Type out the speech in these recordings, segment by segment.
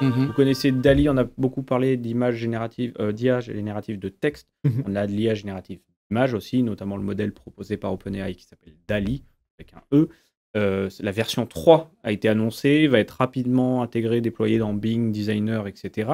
Mhm. Vous connaissez Dali, on a beaucoup parlé d'images génératives, euh, d'IA générative de texte. Mhm. On a de l'IA générative d'image aussi, notamment le modèle proposé par OpenAI qui s'appelle Dali, avec un E. Euh, la version 3 a été annoncée, va être rapidement intégrée, déployée dans Bing, Designer, etc.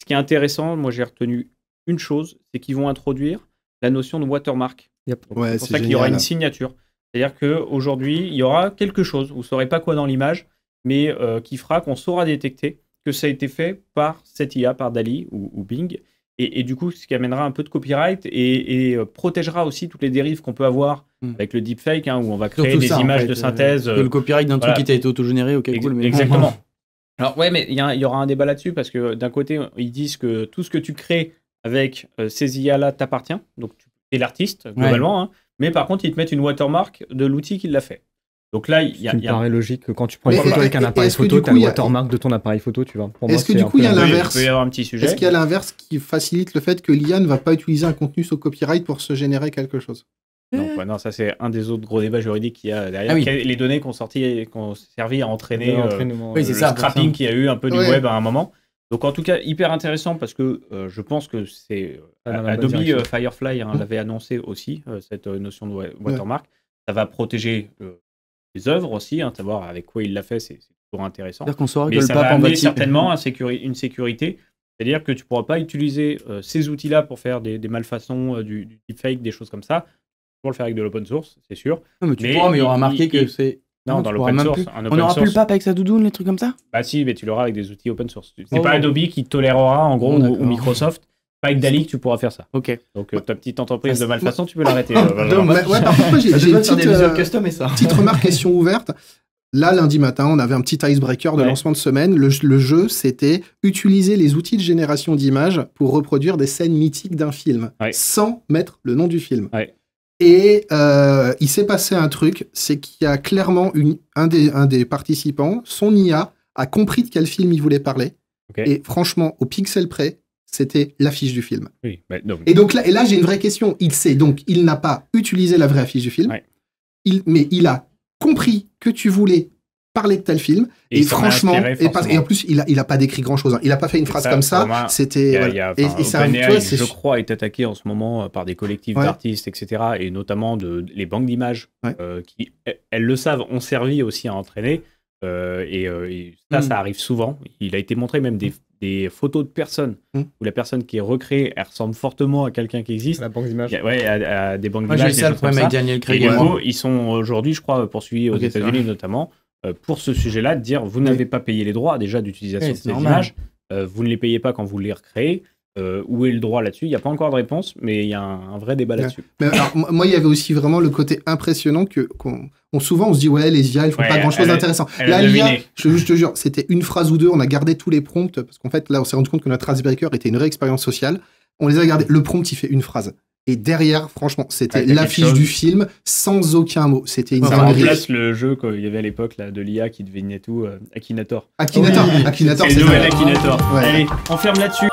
Ce qui est intéressant, moi j'ai retenu une chose, c'est qu'ils vont introduire la notion de watermark. c'est pour ça qu'il y aura une signature. C'est-à-dire qu'aujourd'hui, il y aura quelque chose, vous ne saurez pas quoi dans l'image, mais euh, qui fera qu'on saura détecter que ça a été fait par cette IA, par Dali ou, ou Bing. Et, du coup, ce qui amènera un peu de copyright et, euh, protégera aussi toutes les dérives qu'on peut avoir hmm. avec le deepfake, hein, où on va créer des images de synthèse. Euh, le copyright d'un truc qui a été autogénéré, ok, cool. Mais... Exactement. Alors, ouais, mais il y, aura un débat là-dessus parce que d'un côté, ils disent que tout ce que tu crées avec euh, ces IA-là t'appartient, donc tu es l'artiste, globalement. Hein. mais par contre, ils te mettent une watermark de l'outil qui l'a fait. Donc là, il y a. me paraît logique que quand tu prends une photo avec un appareil photo, tu as le watermark de ton appareil photo, tu vois. Est-ce que du coup, il y a l'inverse Est-ce qu'il y a l'inverse qui facilite le fait que l'IA ne va pas utiliser un contenu sous copyright pour se générer quelque chose euh. bah non, ça c'est un des autres gros débats juridiques qu'il y a derrière. Ah les données qu'on sorti, qu'on servi à entraîner euh, le scrapping qu'il y a eu un peu du web à un moment. Donc en tout cas hyper intéressant parce que euh, je pense que c'est Adobe Firefly hein, l'avait annoncé aussi cette notion de watermark. Ça va protéger les œuvres aussi, hein, savoir avec quoi il l'a fait, c'est toujours intéressant. Dire qu'on saura ça va amener certainement une sécurité. C'est-à-dire que tu pourras pas utiliser euh, ces outils-là pour faire des, malfaçons, euh, du, du deepfake, des choses comme ça. Pour le faire avec de l'open source, c'est sûr. Non, mais tu pourras, mais il y aura marqué que c'est. Non, dans l'open source. on n'aura plus le pape avec sa doudoune, les trucs comme ça Bah si, mais tu l'auras avec des outils open source. Oh. C'est pas Adobe qui tolérera, en gros, oh, ou Microsoft, pas avec Dali tu pourras faire ça. Ok. Donc euh, ta petite entreprise de malfaçon, tu peux l'arrêter. Euh, j'ai une petite, euh, custom et ça. petite remarque, question ouverte. Là, lundi matin, on avait un petit icebreaker de lancement de semaine. Le, jeu, c'était utiliser les outils de génération d'images pour reproduire des scènes mythiques d'un film, sans mettre le nom du film. Et il s'est passé un truc, c'est qu'il y a clairement une, un, des, un des participants, son IA, a compris de quel film il voulait parler. Et franchement, au pixel près, c'était l'affiche du film. Et donc là, et là j'ai une vraie question. Il sait donc, il n'a pas utilisé la vraie affiche du film, il, mais il a compris que tu voulais parler de tel film. Et, franchement, et, en plus, il n'a il a pas décrit grand chose. Hein. Il a pas fait une phrase comme ça. C'était. Et, ça, je crois, est attaqué en ce moment euh, par des collectifs d'artistes, etc. Et notamment de, les banques d'images euh, qui, elles le savent, ont servi aussi à entraîner. Euh, et, ça, mm. ça arrive souvent. Il a été montré même des mm des photos de personnes hmm. où la personne qui est recréée, elle ressemble fortement à quelqu'un qui existe. À la banque d'images. Ouais, à, des banques d'images. J'ai ça le avec Daniel ils sont aujourd'hui, je crois, poursuivis aux États-Unis notamment euh, pour ce sujet-là, de dire vous n'avez pas payé les droits déjà d'utilisation de ces images, euh, vous ne les payez pas quand vous les recréez. Euh, où est le droit là-dessus Il n'y a pas encore de réponse, mais il y a un, vrai débat là-dessus. moi, il y avait aussi vraiment le côté impressionnant que souvent on se dit ouais les IA, ils font pas grand-chose d'intéressant. Là, l'IA, je, te jure, c'était une phrase ou deux. On a gardé tous les prompts parce qu'en fait là, on s'est rendu compte que notre breaker était une vraie expérience sociale. On les a gardés. Le prompt, il fait une phrase. Et derrière, franchement, c'était l'affiche du film sans aucun mot. C'était une Ça remplace le jeu qu'il y avait à l'époque là de l'IA qui devinait tout. Euh, Akinator. Akinator. Akinator. C'est Akinator. Allez, on ferme là-dessus.